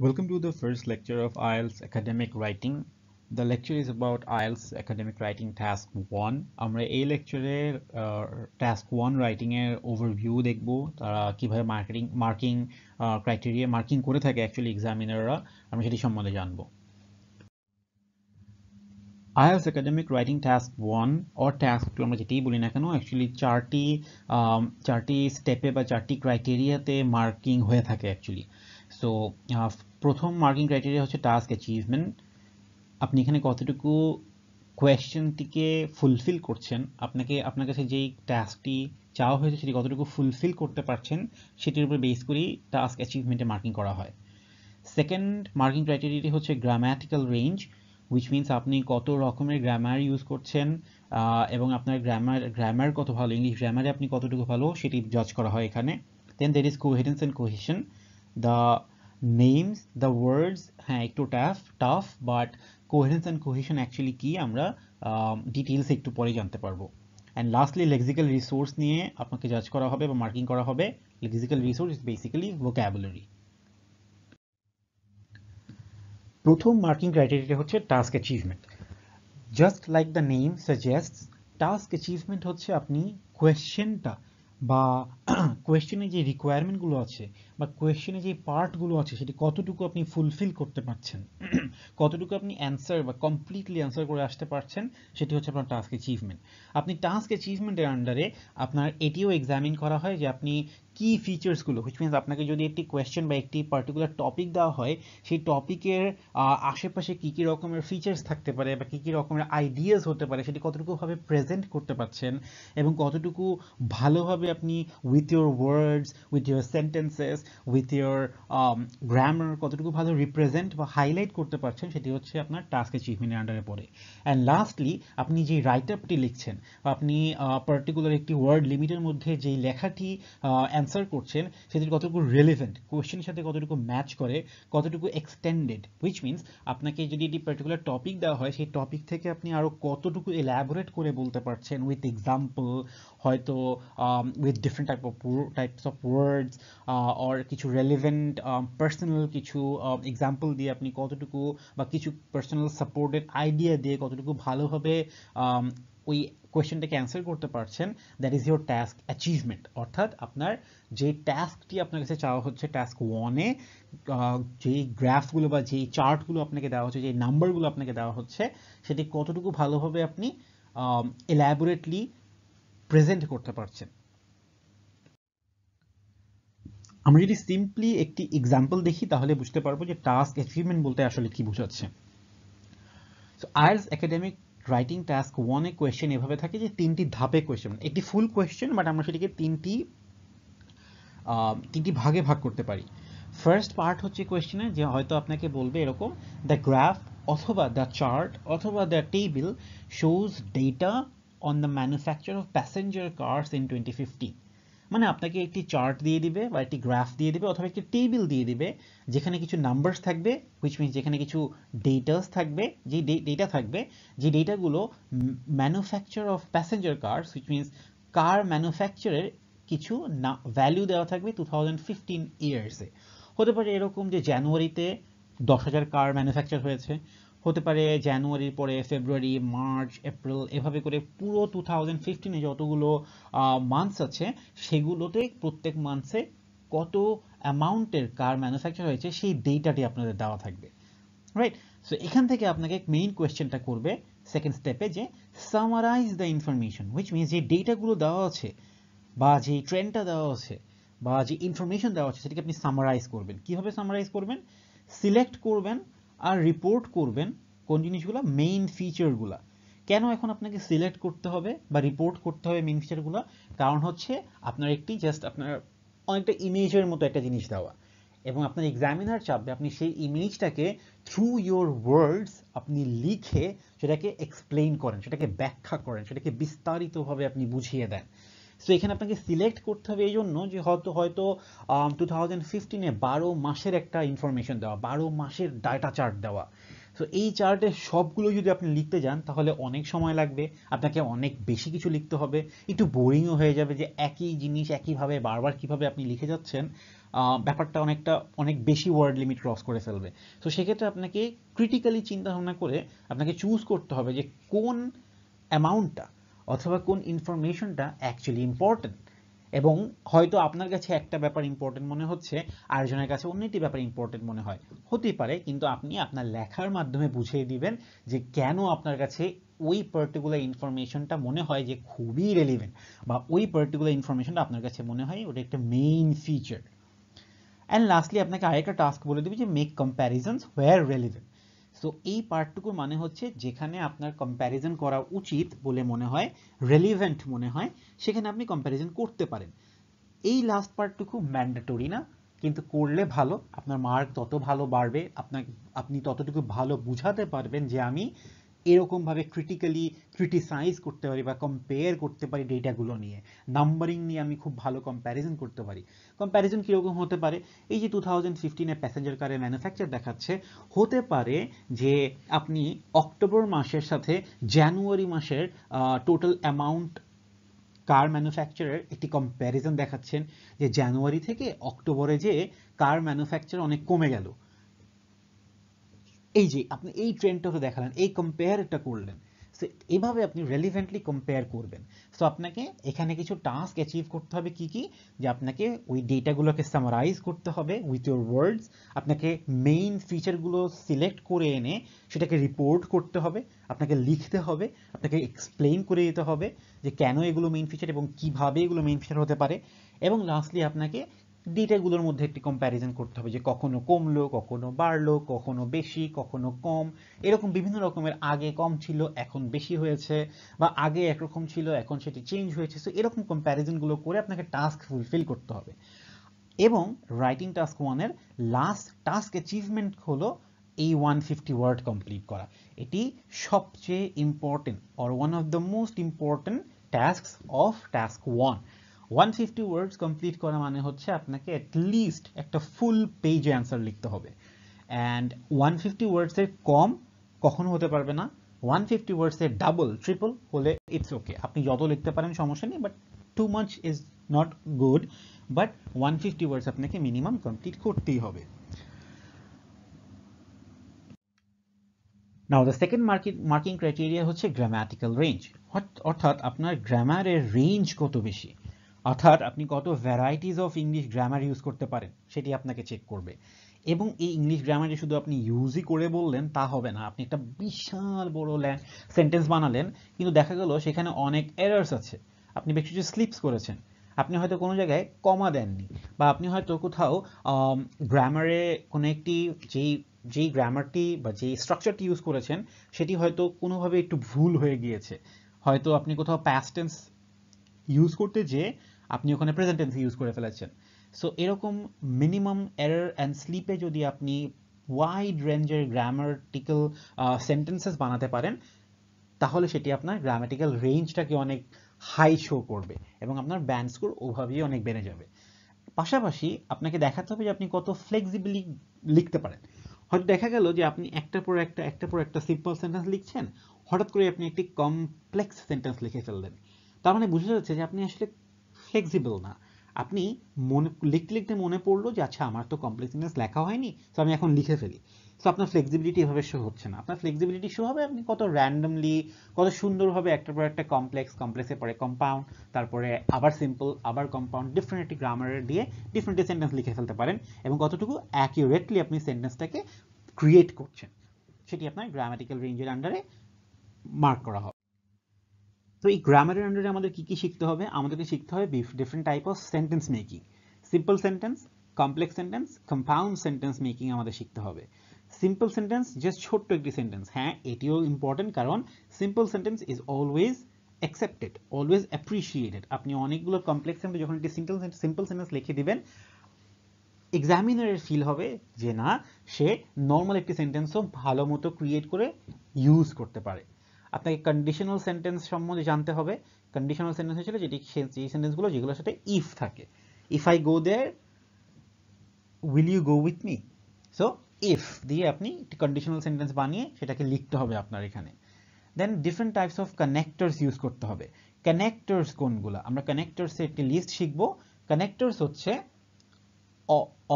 Welcome to the first lecture of IELTS Academic Writing. The lecture is about IELTS Academic Writing Task 1. আমরা এই লেকচারে task 1 writing এর overview দেখব তারা কিভাবে মার্কেটিং মার্কিং ক্রাইটেরিয়া মার্কিং করে থাকে অ্যাকচুয়ালি এক্সামিনাররা আমরা সেটি সম্বন্ধে জানব IELTS academic writing task one or task two আমরা যেটাই বলি না কেন অ্যাকচুয়ালি চারটি চারটি স্টেপে বা চারটি ক্রাইটেরিয়াতে মার্কিং হয়ে থাকে অ্যাকচুয়ালি সো uh, প্রথম মার্কিং ক্রাইটেরিয়া হচ্ছে টাস্ক অ্যাচিভমেন্ট আপনি এখানে কতটুকু কোয়েশ্চেনটিকে ফুলফিল করছেন আপনাকে আপনার কাছে যেই টাস্কটি চাওয়া হয়েছে সেটি কতটুকু ফুলফিল করতে পারছেন সেটির উপর বেস করেই টাস্ক অ্যাচিভমেন্টে মার্কিং করা হয় সেকেন্ড মার্কিং ক্রাইটেরিয়াটি হচ্ছে গ্রাম্যাটিক্যাল রেঞ্জ উইচ মিনস আপনি কত রকমের গ্রামার ইউজ করছেন এবং আপনার গ্রামার গ্রামার কত ভালো ইংলিশ গ্রামারে আপনি কতটুকু ভালো সেটি জজ করা হয় এখানে then there is coherence and cohesion the names the words হ্যাঁ একটু tough tough but coherence and cohesion actually কি আমরা ডিটেলস একটু পরে জানতে পারবো অ্যান্ড লাস্টলি লেক্সিক্যাল রিসোর্স নিয়ে আপনাকে জাজ করা হবে বা মার্কিং করা হবে lexical resource is basically vocabulary প্রথম মার্কিং ক্রাইটেরিয়া হচ্ছে task achievement just like the name suggest task achievement হচ্ছে আপনি কোয়েশ্চেনটা বা কোয়েশ্চেনে যে রিকোয়ারমেন্টগুলো আছে বা কোয়েশ্চেনে যে পার্টগুলো আছে সেটি কতটুকু আপনি ফুলফিল করতে পারছেন কতটুকু আপনি অ্যান্সার বা কমপ্লিটলি অ্যান্সার করে আসতে পারছেন সেটি হচ্ছে আপনার টাস্ক অ্যাচিভমেন্ট আপনি টাস্ক অ্যাচিভমেন্টের আন্ডারে আপনার এটিও এক্সামিন করা হয় যে আপনি কী ফিচার্সগুলো হুইচ মিনস আপনাকে যদি একটি কোয়েশ্চেন বা একটি পার্টিকুলার টপিক দেওয়া হয় সেই টপিকের আশেপাশে কী কী রকমের ফিচার্স থাকতে পারে বা কী কী রকমের আইডিয়াস হতে পারে সেটি কতটুকুভাবে প্রেজেন্ট করতে পারছেন এবং কতটুকু ভালোভাবে আপনি with your words with your sentences with your grammar কতটুকু ভালো রিপ্রেজেন্ট বা হাইলাইট করতে পারছেন সেটি হচ্ছে আপনার টাস্ক অ্যাচিভমেন্টের আন্ডারে পড়ে অ্যান্ড লাস্টলি আপনি যে রাইট আপটি লিখছেন বা আপনি পার্টিকুলার একটি ওয়ার্ড লিমিটের মধ্যে যেই লেখাটি অ্যান্সার করছেন সেটির কতটুকু রেলিভেন্ট কোয়েশ্চেনের সাথে কতটুকু ম্যাচ করে কতটুকু এক্সটেন্ডেড হুইচ মিনস আপনাকে যদি একটি পার্টিকুলার টপিক দেওয়া হয় সেই টপিক থেকে আপনি আরও কতটুকু এলাবোরেট করে বলতে পারছেন উইথ এক্সাম্পল হয়তো with different type of types of words or কিছু রেলিভেন্ট পার্সোনাল um, কিছু এক্সাম্পল um, দিয়ে আপনি কতটুকু বা কিছু পার্সোনাল সাপোর্টেড আইডিয়া দিয়ে কতটুকু ভালোভাবে um, ওই কোয়েশ্চেনটাকে অ্যান্সার করতে পারছেন that is your task achievement অর্থাৎ আপনার যে টাস্কটি আপনার কাছে চাওয়া হচ্ছে টাস্ক ওয়ানে যেই গ্রাফগুলো বা যেই চার্টগুলো আপনাকে দেওয়া হচ্ছে যে নাম্বারগুলো আপনাকে দেওয়া হচ্ছে সেটি কতটুকু ভালোভাবে আপনি এল্যাবোরেটলি প্রেজেন্ট করতে পারছেন আমরা যদি সিম্পলি একটি এক্সাম্পল দেখি তাহলে বুঝতে পারবো যে টাস্ক অ্যাচিভমেন্ট বলতে আসলে কি বোঝাচ্ছে আয়ার্স একাডেমিক রাইটিং টাস্ক ওয়ানে কোয়েশ্চেন এভাবে থাকে যে তিনটি ধাপে কোয়েশ্চেন একটি ফুল কোয়েশ্চেন বাট আমরা সেটিকে তিনটি তিনটি ভাগে ভাগ করতে পারি ফার্স্ট পার্ট হচ্ছে কোয়েশ্চেনে যে হয়তো আপনাকে বলবে এরকম দ্য গ্রাফ অথবা দ্য চার্ট অথবা the table shows data on the manufacture of passenger cars in twenty fifteen মানে আপনাকে একটি চার্ট দিয়ে দিবে বা একটি গ্রাফ দিয়ে দিবে অথবা একটি টেবিল দিয়ে দিবে যেখানে কিছু নাম্বারস থাকবে হুইচ মিনস যেখানে কিছু ডেটাস থাকবে যে ডেটা থাকবে যে ডেটাগুলো manufacture of passenger cars which means car ম্যানুফ্যাকচারের কিছু না ভ্যালু দেওয়া থাকবে টু থাউজেন্ড ফিফটিন ইয়ার্সে হতে পারে এরকম যে জানুয়ারিতে দশ হাজার কার ম্যানুফ্যাকচার হয়েছে হতে পারে জানুয়ারির পরে ফেব্রুয়ারি মার্চ এপ্রিল এভাবে করে পুরো টু থাউজেন্ড ফিফটিনে যতগুলো মান্থস আছে সেগুলোতে প্রত্যেক মান্থসে কত অ্যামাউন্টের কার ম্যানুফ্যাকচার হয়েছে সেই ডেটাটি আপনাদের দেওয়া থাকবে রাইট সো এখান থেকে আপনাকে মেইন কোয়েশ্চেনটা করবে সেকেন্ড স্টেপে যে summarise the information which means যে ডেটাগুলো দেওয়া আছে বা যে ট্রেন্ডটা দেওয়া আছে বা যে ইনফরমেশন দেওয়া আছে সেটাকে আপনি সামারাইজ করবেন কিভাবে সামারাইজ করবেন সিলেক্ট করবেন আর রিপোর্ট করবেন কোন জিনিসগুলো মেইন ফিচারগুলো কেন এখন আপনাকে সিলেক্ট করতে হবে বা রিপোর্ট করতে হবে মেইন ফিচারগুলো কারণ হচ্ছে আপনার একটি জাস্ট আপনার অনেকটা ইমেজের মতো একটা জিনিস দেওয়া এবং আপনার এক্সামিনার চাপবে আপনি সেই ইমেজটাকে থ্রু ইয়োর ওয়ার্ডস আপনি লিখে সেটাকে এক্সপ্লেইন করেন সেটাকে ব্যাখ্যা করেন সেটাকে বিস্তারিতভাবে আপনি বুঝিয়ে দেন সো এখানে আপনাকে সিলেক্ট করতে হবে এই জন্য যে হয়তো হয়তো টু থাউজেন্ড ফিফটিনে বারো মাসের একটা ইনফরমেশন দেওয়া বারো মাসের ডাটা চার্ট দেওয়া সো এই চার্টের সবগুলো যদি আপনি লিখতে যান তাহলে অনেক সময় লাগবে আপনাকে অনেক বেশি কিছু লিখতে হবে একটু বোরিংও হয়ে যাবে যে একই জিনিস একইভাবে বারবার কিভাবে আপনি লিখে যাচ্ছেন ব্যাপারটা অনেকটা অনেক বেশি ওয়ার্ড লিমিট ক্রস করে ফেলবে সো সেক্ষেত্রে আপনাকে ক্রিটিক্যালি চিন্তা ভাবনা করে আপনাকে চুজ করতে হবে যে কোন অ্যামাউন্টটা অথবা কোন ইনফরমেশনটা অ্যাকচুয়ালি ইম্পর্টেন্ট এবং হয়তো আপনার কাছে একটা ব্যাপার ইম্পর্টেন্ট মনে হচ্ছে আরেকজনের কাছে অন্য একটি ব্যাপার ইম্পর্টেন্ট মনে হয় হতেই পারে কিন্তু আপনি আপনার লেখার মাধ্যমে বুঝিয়ে দিবেন যে কেন আপনার কাছে ওই পার্টিকুলার ইনফরমেশনটা মনে হয় যে খুবই রেলিভেন্ট বা ওই পার্টিকুলার ইনফরমেশনটা আপনার কাছে মনে হয় ওটা একটা মেইন ফিচার অ্যান্ড লাস্টলি আপনাকে আরেকটা টাস্ক বলে দেবে যে make comparisons where relevant so এই পার্টটুকুর মানে হচ্ছে যেখানে আপনার কম্প্যারিজন করা উচিত বলে মনে হয় রেলিভেন্ট মনে হয় সেখানে আপনি কম্প্যারিজন করতে পারেন এই লাস্ট পার্টটুকু ম্যান্ডেটরি না কিন্তু করলে ভালো আপনার মার্ক তত ভালো বাড়বে আপনার আপনি ততটুকু ভালো বুঝাতে পারবেন যে আমি এরকমভাবে ক্রিটিক্যালি ক্রিটিসাইজ করতে পারি বা কম্পেয়ার করতে পারি ডেটাগুলো নিয়ে নাম্বারিং নিয়ে আমি খুব ভালো কম্প্যারিজন করতে পারি কম্প্যারিজন কীরকম হতে পারে এই যে টু থাউজেন্ড ফিফটিনে প্যাসেঞ্জার কারের ম্যানুফ্যাকচার দেখাচ্ছে হতে পারে যে আপনি অক্টোবর মাসের সাথে জানুয়ারি মাসের টোটাল অ্যামাউন্ট কার ম্যানুফ্যাকচারের একটি কম্প্যারিজন দেখাচ্ছেন যে জানুয়ারি থেকে অক্টোবরে যে কার ম্যানুফ্যাকচার অনেক কমে গেল এই যে আপনি এই ট্রেন্ডটাকে দেখালেন এই কম্পেয়ারটা করলেন সো এভাবে আপনি রেলিভেন্টলি কম্পেয়ার করবেন সো আপনাকে এখানে কিছু টাস্ক অ্যাচিভ করতে হবে কি কি যে আপনাকে ওই ডেটাগুলোকে সামারাইজ করতে হবে উইথ ইউর ওয়ার্ডস আপনাকে মেইন ফিচারগুলো সিলেক্ট করে এনে সেটাকে রিপোর্ট করতে হবে আপনাকে লিখতে হবে আপনাকে এক্সপ্লেইন করে দিতে হবে যে কেন এগুলো মেইন ফিচার এবং কিভাবে এগুলো মেইন ফিচার হতে পারে এবং লাস্টলি আপনাকে ডেটাগুলোর মধ্যে একটি কম্প্যারিজন করতে হবে যে কখনো কমলো কখনো বাড়লো কখনো বেশি কখনো কম এরকম বিভিন্ন রকমের আগে কম ছিল এখন বেশি হয়েছে বা আগে একরকম ছিল এখন সেটি চেঞ্জ হয়েছে সো এরকম কম্প্যারিজনগুলো করে আপনাকে টাস্ক ফুলফিল করতে হবে এবং রাইটিং টাস্ক ওয়ানের লাস্ট টাস্ক অ্যাচিভমেন্ট হলো এই ওয়ান ফিফটি ওয়ার্ড কমপ্লিট করা এটি সবচেয়ে important or one of the most important task of task one one fifty words complete করা মানে হচ্ছে আপনাকে অ্যাটলিস্ট একটা ফুল পেজে অ্যান্সার লিখতে হবে অ্যান্ড ওয়ান ফিফটি ওয়ার্ডসের কম কখনো হতে পারবে না ওয়ান ফিফটি ওয়ার্ডসের ডাবল ট্রিপল হলে ইটস ওকে আপনি যত লিখতে পারেন সমস্যা নেই but too much is not good but one fifty words আপনাকে মিনিমাম কমপ্লিট করতেই হবে now the second marking criteria হচ্ছে গ্রামাটিক্যাল রেঞ্জ অর্থাৎ আপনার গ্রামারের রেঞ্জ কত বেশি অর্থাৎ আপনি কত varieties of English grammar use করতে পারেন সেটি আপনাকে চেক করবে এবং এই ইংলিশ গ্রামারে শুধু আপনি ইউজই করে বললেন তা হবে না আপনি একটা বিশাল বড় সেন্টেন্স বানালেন কিন্তু দেখা গেল সেখানে অনেক এরার্স আছে আপনি বেশ কিছু স্লিপস করেছেন আপনি হয়তো কোনো জায়গায় কমা দেননি বা আপনি হয়তো কোথাও গ্রামারে কোনো একটি যেই যেই গ্রামারটি বা যেই স্ট্রাকচারটি ইউজ করেছেন সেটি হয়তো কোনোভাবে একটু ভুল হয়ে গিয়েছে হয়তো আপনি কোথাও প্যাস্টেন্স ইউজ করতে যেয়ে আপনি ওখানে প্রেজেন্ট টেন্স ইউজ করে ফেলেছেন সো এরকম মিনিমাম এরর অ্যান্ড স্লিপে যদি আপনি ওয়াইড রেঞ্জের গ্রামাটিক্যাল সেন্টেন্সেস বানাতে পারেন তাহলে সেটি আপনার গ্রামাটিক্যাল রেঞ্জটাকে অনেক হাই শো করবে এবং আপনার ব্যান্ড স্কোর ওভাবেই অনেক বেড়ে যাবে পাশাপাশি আপনাকে দেখাতে হবে যে আপনি কত ফ্লেক্সিবিলি লিখতে পারেন হয়তো দেখা গেল যে আপনি একটার পর একটা একটার পর একটা সিম্পল সেন্টেন্স লিখছেন হঠাৎ করে আপনি একটি কমপ্লেক্স সেন্টেন্স লিখে ফেললেন তার মানে বুঝা যাচ্ছে যে আপনি আসলে ফ্লেক্সিবল না আপনি মনে লিখতে লিখতে মনে পড়লো যে আচ্ছা আমার তো কমপ্লেক্সনেস লেখা হয়নি সো আমি এখন লিখে ফেলি সো আপনার ফ্লেক্সিবিলিটি এভাবে শো হচ্ছে না আপনার ফ্লেক্সিবিলিটি শো হবে আপনি কত র্যান্ডমলি কত সুন্দরভাবে একটার পর একটা কমপ্লেক্স কমপ্লেক্সে পরে কম্পাউন্ড তারপরে আবার সিম্পল আবার কম্পাউন্ড ডিফারেন্ট একটি গ্রামারের দিয়ে ডিফারেন্ট সেন্টেন্স লিখে ফেলতে পারেন এবং কতটুকু অ্যাকিউরেটলি আপনি সেন্টেন্সটাকে ক্রিয়েট করছেন সেটি আপনার গ্রামাটিক্যাল রেঞ্জের আন্ডারে মার্ক করা হবে তো এই গ্রামারের আন্ডারে আমাদের কি কি শিখতে হবে আমাদেরকে শিখতে হবে different type of sentence making simple sentence complex sentence compound sentence making আমাদের শিখতে হবে সিম্পল সেন্টেন্স জাস্ট ছোট্ট একটি সেন্টেন্স হ্যাঁ এটিও ইম্পর্টেন্ট কারণ simple sentence is always accepted always appreciated আপনি অনেকগুলো কমপ্লেক্স সেন্টেন্স যখন একটি সিম্পল সিম্পল সেন্টেন্স লিখে দিবেন এক্সামিনারের ফিল হবে যে না সে নর্মাল একটি সেন্টেন্সও ভালো মতো ক্রিয়েট করে ইউজ করতে পারে আপনাকে কন্ডিশনাল সেন্টেন্স সম্বন্ধে জানতে হবে কন্ডিশনাল সেন্টেন্স হচ্ছে যেটি যে সেন্টেন্সগুলো যেগুলোর সাথে ইফ থাকে if I go there will you go with me so if দিয়ে আপনি কন্ডিশনাল সেন্টেন্স বানিয়ে সেটাকে লিখতে হবে আপনার এখানে then different types of connectors use করতে হবে কানেক্টার্স কোনগুলো আমরা কানেক্টার্সের একটি লিস্ট শিখবো কানেক্টার্স হচ্ছে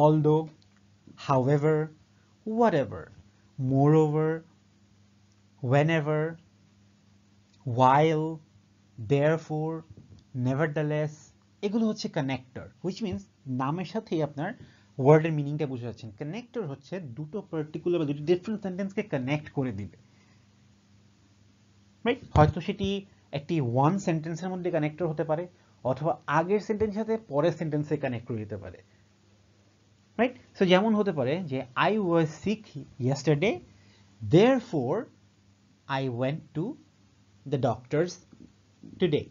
although however whatever moreover whenever while therefore nevertheless এগুলো হচ্ছে কানেক্টর হুইচ মিনস নামের সাথেই আপনার ওয়ার্ডের মিনিংটা বুঝে যাচ্ছেন কানেক্টর হচ্ছে দুটো পার্টিকুলার বা দুটো ডিফারেন্ট সেন্টেন্সকে কানেক্ট করে দিবে রাইট হয়তো সেটি একটি ওয়ান সেন্টেন্সের মধ্যে কানেক্টর হতে পারে অথবা আগের সেন্টেন্সের সাথে পরের সেন্টেন্সে কানেক্ট করে দিতে পারে রাইট সো যেমন হতে পারে যে I was sick yesterday therefore I went to the doctors today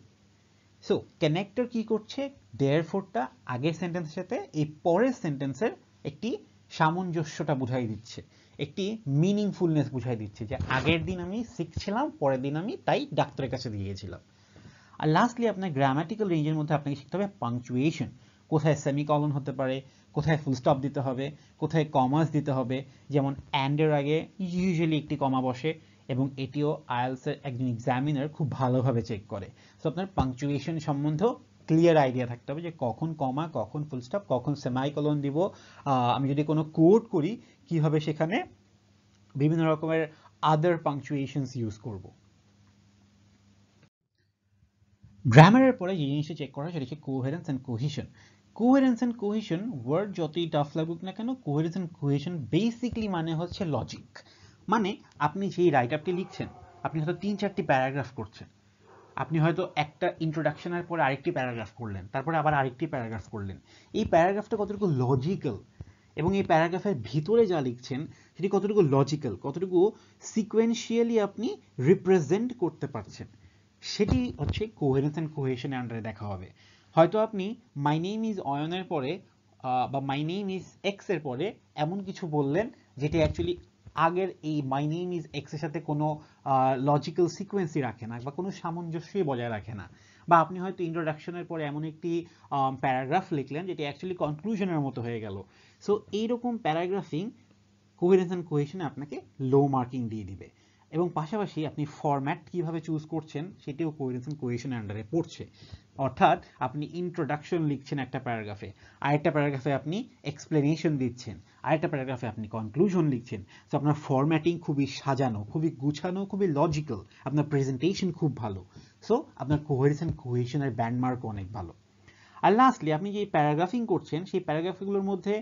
so connector কি করছে দেয়ারফোরটা আগের সেন্টেন্সের সাথে এই পরের সেন্টেন্সের একটি সামঞ্জস্যটা বুঝাই দিচ্ছে একটি মিনিংফুলনেস বুঝাই দিচ্ছে যে আগের দিন আমি সিক ছিলাম পরের দিন আমি তাই ডাক্তারের কাছে দিয়ে গেছিলাম আর লাস্টলি আপনার গ্রামাটিক্যাল রেঞ্জের মধ্যে আপনাকে শিখতে হবে পাংচুয়েশন কোথায় সেমিকলন হতে পারে কোথায় ফুল স্টপ দিতে হবে কোথায় কমার্স দিতে হবে যেমন অ্যান্ডের আগে ইউজুয়ালি একটি কমা বসে এবং এটিও আয়ালসের একজন এক্সামিনার খুব ভালোভাবে চেক করে সো আপনার পাংচুয়েশন সম্বন্ধেও ক্লিয়ার আইডিয়া থাকতে হবে যে কখন কমা কখন ফুলস্টপ কখন সেমাইকলন দিব আমি যদি কোনো কোড করি কিভাবে সেখানে বিভিন্ন রকমের আদার পাংচুয়েশনস ইউজ করব গ্রামারের পরে যে জিনিসটা চেক করা সেটা হচ্ছে coherence and cohesion coherence and cohesion word যতই টাফ লাগুক না কেন কোহেরেন্স অ্যান্ড কোহিশন বেসিকলি মানে হচ্ছে লজিক মানে আপনি যেই রাইট আপটি লিখছেন আপনি হয়তো তিন চারটি প্যারাগ্রাফ করছেন আপনি হয়তো একটা ইন্ট্রোডাকশনের পর আরেকটি প্যারাগ্রাফ করলেন তারপরে আবার আরেকটি প্যারাগ্রাফ করলেন এই প্যারাগ্রাফটা কতটুকু লজিক্যাল এবং এই প্যারাগ্রাফের ভিতরে যা লিখছেন সেটি কতটুকু লজিক্যাল কতটুকু সিকোয়েন্সিয়ালি আপনি রিপ্রেজেন্ট করতে পারছেন সেটি হচ্ছে কোহেন্স অ্যান্ড কোহেশনের আন্ডারে দেখা হবে হয়তো আপনি মাই নেম ইজ অয়নের পরে বা মাই নেম ইজ এক্সের পরে এমন কিছু বললেন যেটি অ্যাকচুয়ালি আগের এই মাই নেম ইজ এক্সের সাথে কোনো লজিক্যাল সিকোয়েন্সই রাখে না বা কোনো সামঞ্জস্যই বজায় রাখে না বা আপনি হয়তো ইন্ট্রোডাকশনের পরে এমন একটি প্যারাগ্রাফ লিখলেন যেটি অ্যাকচুয়ালি কনক্লুশনের মতো হয়ে গেল সো এইরকম প্যারাগ্রাফিং কোভিডেন্স অ্যান্ড কোহেশনে আপনাকে লো মার্কিং দিয়ে দিবে এবং পাশাপাশি আপনি ফরম্যাট কিভাবে চুজ করছেন সেটিও কোভিডেন্স অ্যান্ড কোহেশনের আন্ডারে পড়ছে অর্থাৎ আপনি ইন্ট্রোডাকশন লিখছেন একটা প্যারাগ্রাফে আরেকটা প্যারাগ্রাফে আপনি এক্সপ্লেনেশন দিচ্ছেন আরেকটা প্যারাগ্রাফে আপনি কনক্লুশন লিখছেন সো আপনার ফরম্যাটিং খুবই সাজানো খুবই গুছানো খুবই লজিক্যাল আপনার প্রেজেন্টেশন খুব ভালো সো আপনার কোহেরিসন কোহেশনের ব্যান্ডমার্ক অনেক ভালো আর লাস্টলি আপনি যে প্যারাগ্রাফিং করছেন সেই প্যারাগ্রাফগুলোর মধ্যে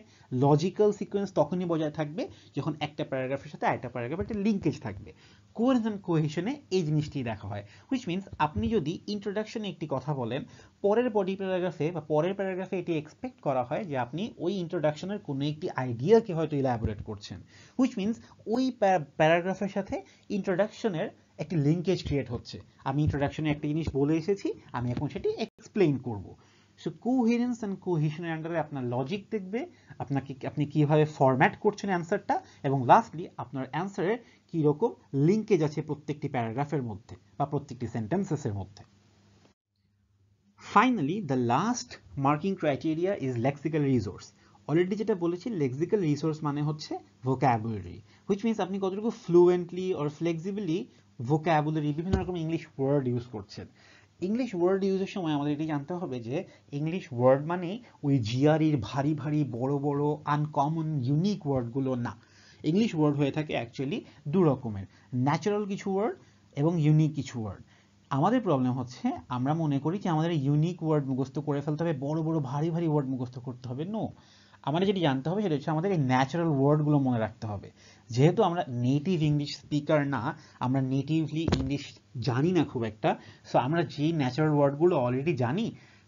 লজিক্যাল সিকোয়েন্স তখনই বজায় থাকবে যখন একটা প্যারাগ্রাফের সাথে আরেকটা প্যারাগ্রাফের একটা লিঙ্কেজ থাকবে কোহেরেন্স অ্যান্ড কোহেশনে এই জিনিসটি দেখা হয় হুইচ মিনস আপনি যদি ইন্ট্রোডাকশনে একটি কথা বলেন পরের বডি প্যারাগ্রাফে বা পরের প্যারাগ্রাফে এটি এক্সপেক্ট করা হয় যে আপনি ওই ইন্ট্রোডাকশনের কোনো একটি আইডিয়াকে হয়তো ইলাবোরেট করছেন হুইচ মিনস ওই প্যারাগ্রাফের সাথে ইন্ট্রোডাকশনের একটি লিঙ্কেজ ক্রিয়েট হচ্ছে আমি ইন্ট্রোডাকশনে একটা জিনিস বলে এসেছি আমি এখন সেটি এক্সপ্লেইন করব সো কোহিরেন্স অ্যান্ড কোহিশনের আন্ডারে আপনার লজিক দেখবে আপনাকে আপনি কীভাবে ফরম্যাট করছেন অ্যান্সারটা এবং লাস্টলি আপনার অ্যান্সারের কীরকম লিঙ্কেজ আছে প্রত্যেকটি প্যারাগ্রাফের মধ্যে বা প্রত্যেকটি সেন্টেন্সেসের মধ্যে finally the last marking criteria is lexical resource already যেটা বলেছি লেক্সিক্যাল রিসোর্স মানে হচ্ছে ভোক্যাবুলারি হুইচ মিনস আপনি কতটুকু ফ্লুয়েন্টলি অর ফ্লেক্সিবলি ভোক্যাবুলারি বিভিন্ন রকম ইংলিশ ওয়ার্ড ইউজ করছেন ইংলিশ ওয়ার্ড ইউজের সময় আমাদের এটি জানতে হবে যে ইংলিশ ওয়ার্ড মানে ওই জিআরির ভারী ভারী বড় বড় আনকমন ইউনিক ওয়ার্ডগুলো না ইংলিশ ওয়ার্ড হয়ে থাকে অ্যাকচুয়ালি দু রকমের ন্যাচারাল কিছু ওয়ার্ড এবং ইউনিক কিছু ওয়ার্ড আমাদের প্রবলেম হচ্ছে আমরা মনে করি যে আমাদের ইউনিক ওয়ার্ড মুখস্ত করে ফেলতে হবে বড় বড় ভারী ভারী ওয়ার্ড মুখস্ত করতে হবে নো আমাদের যেটি জানতে হবে সেটা হচ্ছে আমাদের এই ন্যাচারাল ওয়ার্ডগুলো মনে রাখতে হবে যেহেতু আমরা নেটিভ ইংলিশ স্পিকার না আমরা নেটিভলি ইংলিশ জানি না খুব একটা সো আমরা যে ন্যাচারাল ওয়ার্ডগুলো অলরেডি জানি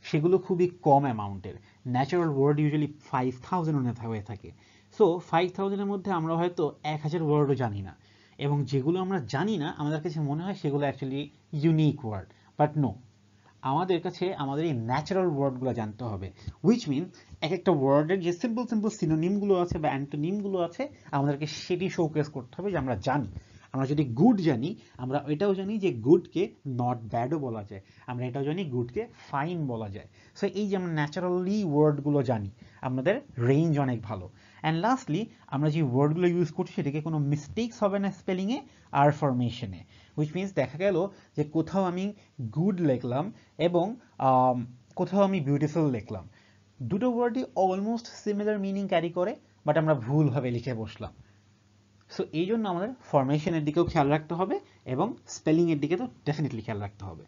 সেগুলো খুবই কম অ্যামাউন্টের natural word usually five thousand হয়ে থাকে সো ফাইভ থাউজেন্ডের মধ্যে আমরা হয়তো এক হাজার ওয়ার্ডও জানি না এবং যেগুলো আমরা জানি না আমাদের কাছে মনে হয় সেগুলো actually unique word but no আমাদের কাছে আমাদের এই ন্যাচারাল ওয়ার্ডগুলো জানতে হবে উইচ মিন এক একটা ওয়ার্ডের যে সিম্পল সিম্পল সিনোনিমগুলো আছে বা অ্যান্টোনিমগুলো আছে আমাদেরকে সেটি শোকেস করতে হবে যে আমরা জানি আমরা যদি গুড জানি আমরা এটাও জানি যে গুডকে নট ব্যাডও বলা যায় আমরা এটাও জানি গুডকে ফাইন বলা যায় সো এই যে আমরা ন্যাচারালি ওয়ার্ডগুলো জানি আমাদের রেঞ্জ অনেক ভালো অ্যান্ড লাস্টলি আমরা যে ওয়ার্ডগুলো ইউজ করছি সেটাকে কোনো মিস্টেকস হবে না স্পেলিংয়ে আর ফরমেশনে হুইচ মিনস দেখা গেল যে কোথাও আমি গুড লিখলাম এবং কোথাও আমি বিউটিফুল লিখলাম দুটো ওয়ার্ডই অলমোস্ট সিমিলার মিনিং ক্যারি করে বাট আমরা ভুলভাবে লিখে বসলাম সো এই জন্য আমাদের ফরমেশনের দিকেও খেয়াল রাখতে হবে এবং স্পেলিংয়ের দিকে তো ডেফিনেটলি খেয়াল রাখতে হবে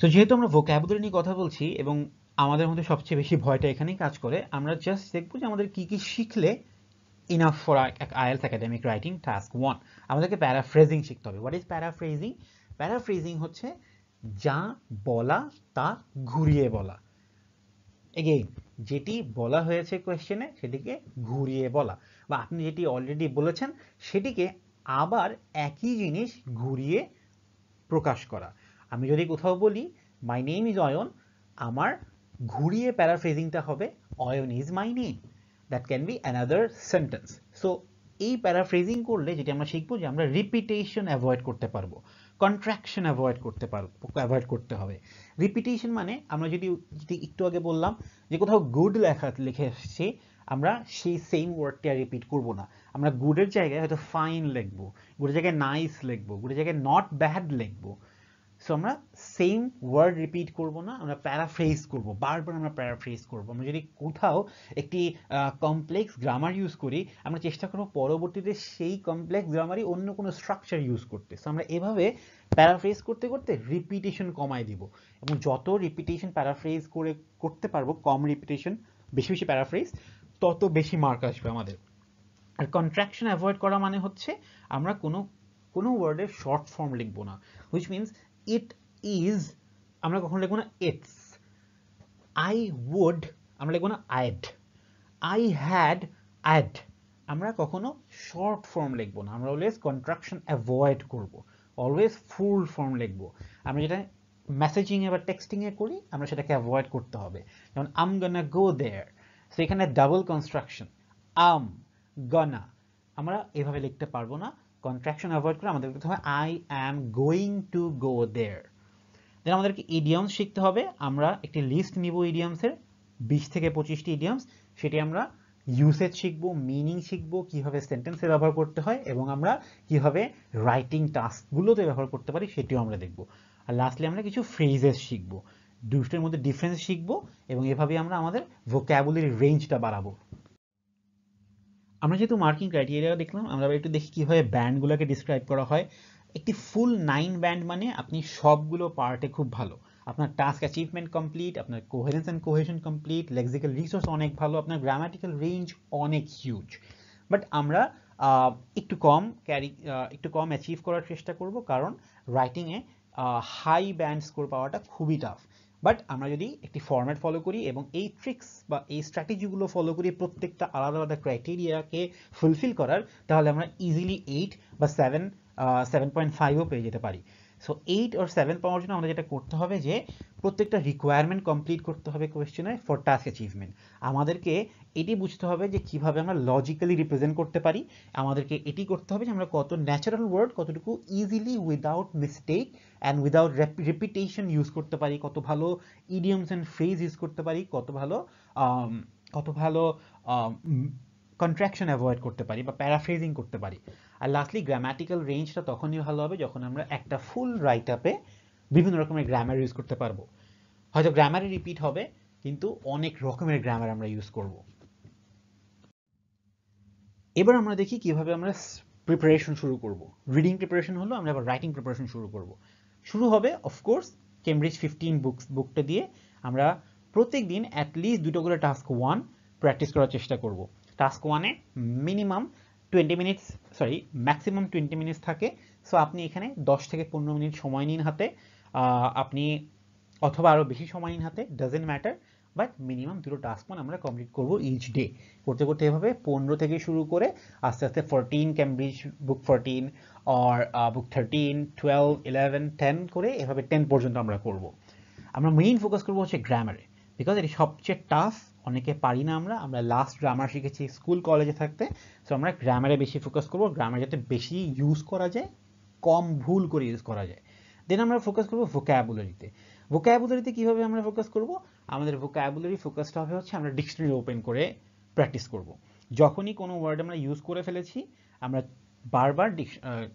সো যেহেতু আমরা ভোক্যাবুলারি নিয়ে কথা বলছি এবং আমাদের মধ্যে সবচেয়ে বেশি ভয়টা এখানেই কাজ করে আমরা জাস্ট দেখবো যে আমাদের কি কি শিখলে enough for IELTS academic writing task one আমাদেরকে প্যারাফ্রেজিং শিখতে হবে হোয়াট ইজ প্যারাফ্রেজিং প্যারাফ্রেজিং হচ্ছে যা বলা তা ঘুরিয়ে বলা এগেইন যেটি বলা হয়েছে কোয়েশ্চেনে সেটিকে ঘুরিয়ে বলা বা আপনি যেটি অলরেডি বলেছেন সেটিকে আবার একই জিনিস ঘুরিয়ে প্রকাশ করা আমি যদি কোথাও বলি মাই নেম ইজ অয়ন আমার ঘুরিয়ে প্যারাফ্রেজিংটা হবে Ayan is my name that can be another sentence so এই প্যারাফ্রেজিং করলে যেটি আমরা শিখবো যে আমরা রিপিটেশন অ্যাভয়েড করতে পারবো কন্ট্রাকশন অ্যাভয়েড করতে পারবো অ্যাভয়েড করতে হবে রিপিটেশন মানে আমরা যদি যদি একটু আগে বললাম যে কোথাও গুড লেখা লিখে এসছি আমরা সেই সেম ওয়ার্ডটি আর রিপিট করব না আমরা গুডের জায়গায় হয়তো ফাইন লিখব গুডের জায়গায় নাইস লিখব গুডের জায়গায় নট ব্যাড লিখব সো আমরা সেম ওয়ার্ড রিপিট করব না আমরা প্যারাফ্রেজ করব বারবার আমরা প্যারাফ্রেজ করব আমরা যদি কোথাও একটি কমপ্লেক্স গ্রামার ইউজ করি আমরা চেষ্টা করব পরবর্তীতে সেই কমপ্লেক্স গ্রামারই অন্য কোনো স্ট্রাকচার ইউজ করতে সো আমরা এভাবে প্যারাফ্রেজ করতে করতে রিপিটেশন কমায় দিব এবং যত রিপিটেশন প্যারাফ্রেজ করে করতে পারবো কম রিপিটেশন বেশি বেশি প্যারাফ্রেজ তত বেশি মার্ক আসবে আমাদের আর কন্ট্রাকশন অ্যাভয়েড করা মানে হচ্ছে আমরা কোনো কোনো ওয়ার্ডের শর্ট ফর্ম লিখবো না হুইচ মিনস ইট ইজ আমরা কখনো লিখবো না ইটস আই উড আমরা লিখবো না আইড আই হ্যাড অ্যাড আমরা কখনো শর্ট ফর্ম লিখবো না আমরা অলওয়েজ কন্ট্রাকশন অ্যাভয়েড করব অলওয়েজ ফুল ফর্ম লিখবো আমরা যেটা মেসেজিংয়ে বা টেক্সটিংয়ে করি আমরা সেটাকে অ্যাভয়েড করতে হবে যেমন I'm gonna go there so এখানে ডাবল কনস্ট্রাকশন আম গনা আমরা এভাবে লিখতে পারবো না কন্ট্রাকশন অ্যাভয়েড করে আমাদের প্রথমে I am going to go there then আমাদেরকে ইডিয়ামস শিখতে হবে আমরা একটি লিস্ট নিব ইডিয়ামসের বিশ থেকে পঁচিশটি ইডিয়ামস সেটি আমরা ইউসেজ শিখব মিনিং শিখব কীভাবে সেন্টেন্সে ব্যবহার করতে হয় এবং আমরা কীভাবে রাইটিং টাস্কগুলোতে ব্যবহার করতে পারি সেটিও আমরা দেখব আর লাস্টলি আমরা কিছু ফ্রেজেস শিখবো দুটোর মধ্যে ডিফারেন্স শিখবো এবং এভাবে আমরা আমাদের ভোক্যাবুলারি রেঞ্জটা বাড়াবো আমরা যেহেতু মার্কিং ক্রাইটেরিয়া দেখলাম আমরা একটু দেখি কীভাবে ব্যান্ডগুলোকে ডিসক্রাইব করা হয় একটি ফুল নাইন ব্যান্ড মানে আপনি সবগুলো পার্টে খুব ভালো আপনার টাস্ক অ্যাচিভমেন্ট কমপ্লিট আপনার coherence and cohesion complete lexical resource অনেক ভালো আপনার গ্রামাটিক্যাল রেঞ্জ অনেক হিউজ বাট আমরা একটু কম ক্যারি একটু কম অ্যাচিভ করার চেষ্টা করব কারণ রাইটিংয়ে হাই ব্যান্ড স্কোর পাওয়াটা খুবই টাফ বাট আমরা যদি একটি ফর্ম্যাট ফলো করি এবং এই ট্রিক্স বা এই স্ট্র্যাটেজিগুলো ফলো করি প্রত্যেকটা আলাদা আলাদা ক্রাইটেরিয়াকে ফুলফিল করার তাহলে আমরা ইজিলি এইট বা সেভেন সেভেন পয়েন্ট ফাইভও পেয়ে যেতে পারি সো এইট ওর সেভেন পাওয়ার জন্য আমাদের যেটা করতে হবে যে প্রত্যেকটা রিকোয়ারমেন্ট কমপ্লিট করতে হবে কোয়েশ্চেনে ফর টাস্ক অ্যাচিভমেন্ট আমাদেরকে এটি বুঝতে হবে যে কিভাবে আমরা লজিক্যালি রিপ্রেজেন্ট করতে পারি আমাদেরকে এটি করতে হবে যে আমরা কত ন্যাচারাল ওয়ার্ড কতটুকু easily without mistake and without repetition use করতে পারি কত ভালো ইডিয়ামস অ্যান্ড ফ্রেজ ইউজ করতে পারি কত ভালো কত ভালো কন্ট্রাকশন অ্যাভয়েড করতে পারি বা প্যারাফ্রেজিং করতে পারি আর লাস্টলি গ্রামাটিক্যাল রেঞ্জটা তখনই ভালো হবে যখন আমরা একটা ফুল রাইট আপে বিভিন্ন রকমের গ্রামার ইউজ করতে পারবো হয়তো গ্রামারই রিপিট হবে কিন্তু অনেক রকমের গ্রামার আমরা ইউজ করব এবার আমরা দেখি কিভাবে আমরা প্রিপারেশন শুরু করব রিডিং প্রিপারেশন হলো আমরা আবার রাইটিং প্রিপারেশন শুরু করব শুরু হবে অফকোর্স কেমব্রিজ ফিফটিন বুকস বুকটা দিয়ে আমরা প্রত্যেক দিন অ্যাটলিস্ট দুটো করে টাস্ক ওয়ান প্র্যাকটিস করার চেষ্টা করব টাস্ক ওয়ানে minimum twenty minutes sorry maximum twenty minutes থাকে সো আপনি এখানে দশ থেকে পনেরো মিনিট সময় নিন হাতে আপনি অথবা আরও বেশি সময় নিন হাতে ডাজেন্ট ম্যাটার বাট মিনিমাম দুটো টাস্ক মানে আমরা কমপ্লিট করব ইচ ডে করতে করতে এভাবে পনেরো থেকে শুরু করে আস্তে আস্তে ফোরটিন ক্যামব্রিজ বুক ফোরটিন আর book thirteen twelve eleven ten করে এভাবে টেন পর্যন্ত আমরা করব আমরা মেইন ফোকাস করবো হচ্ছে গ্রামারে বিকজ এটি সবচেয়ে টাফ অনেকে পারি না আমরা আমরা লাস্ট গ্রামার শিখেছি স্কুল কলেজে থাকতে সো আমরা গ্রামারে বেশি ফোকাস করব গ্রামার যাতে বেশি ইউজ করা যায় কম ভুল করে ইউজ করা যায় দেন আমরা ফোকাস করব ভোক্যাবুলারিতে ভোক্যাবুলারিতে কীভাবে আমরা ফোকাস করব আমাদের ভোক্যাবুলারি ফোকাসটা হবে হচ্ছে আমরা ডিকশনারি ওপেন করে প্র্যাকটিস করব যখনই কোনো ওয়ার্ড আমরা ইউজ করে ফেলেছি আমরা বারবার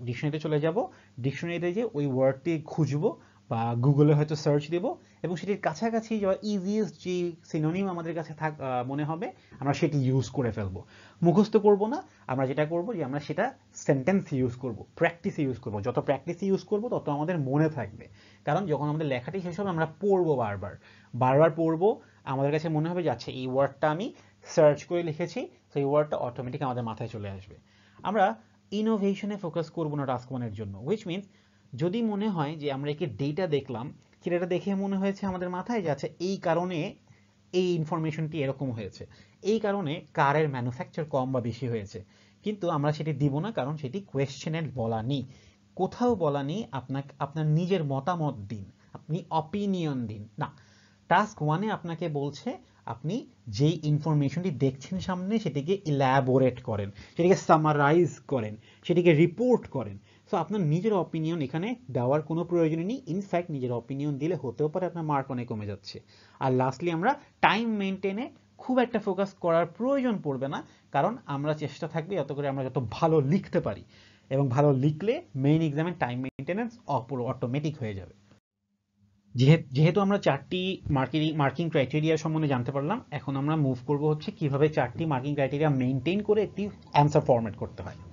ডিকশনারিতে চলে যাব ডিকশনারিতে যে ওই ওয়ার্ডটি খুঁজবো বা গুগলে হয়তো সার্চ দেব এবং সেটির কাছাকাছি ইজিয়েস্ট যে সিনোনিম আমাদের কাছে থাক মনে হবে আমরা সেটি ইউজ করে ফেলব মুখস্থ করব না আমরা যেটা করব যে আমরা সেটা সেন্টেন্স ইউজ করব প্র্যাকটিস ইউজ করব যত প্র্যাকটিস ইউজ করব তত আমাদের মনে থাকবে কারণ যখন আমাদের লেখাটি শেষ হবে আমরা পড়বো বারবার বারবার পড়বো আমাদের কাছে মনে হবে যে আচ্ছা এই ওয়ার্ডটা আমি সার্চ করে লিখেছি তো এই ওয়ার্ডটা অটোমেটিক আমাদের মাথায় চলে আসবে আমরা ইনোভেশনে ফোকাস করবো না টাস্ক ওয়ানের জন্য উইচ মিনস যদি মনে হয় যে আমরা একে ডেটা দেখলাম সেটা দেখে মনে হয়েছে আমাদের মাথায় যে আচ্ছা এই কারণে এই ইনফরমেশনটি এরকম হয়েছে এই কারণে কারের ম্যানুফ্যাকচার কম বা বেশি হয়েছে কিন্তু আমরা সেটি দিব না কারণ সেটি কোয়েশ্চেনের বলা নেই কোথাও বলা নেই আপনাকে আপনার নিজের মতামত দিন আপনি অপিনিয়ন দিন না টাস্ক ওয়ানে আপনাকে বলছে আপনি যেই ইনফরমেশনটি দেখছেন সামনে সেটিকে ইল্যাবোরেট করেন সেটিকে সামারাইজ করেন সেটিকে রিপোর্ট করেন সো আপনার নিজের অপিনিয়ন এখানে দেওয়ার কোনো প্রয়োজন নেই ইনফ্যাক্ট নিজের অপিনিয়ন দিলে হতেও পারে আপনার মার্ক অনেক কমে যাচ্ছে আর লাস্টলি আমরা টাইম মেনটেনে খুব একটা ফোকাস করার প্রয়োজন পড়বে না কারণ আমরা চেষ্টা থাকবে যত করে আমরা যত ভালো লিখতে পারি এবং ভালো লিখলে মেইন এক্সামের টাইম মেনটেন্যান্স অটোমেটিক হয়ে যাবে যেহেতু আমরা চারটি মার্কিং মার্কিং ক্রাইটেরিয়া সম্বন্ধে জানতে পারলাম এখন আমরা মুভ করব হচ্ছে কিভাবে চারটি মার্কিং ক্রাইটেরিয়া মেনটেন করে একটি অ্যান্সার ফরম্যাট করতে হয়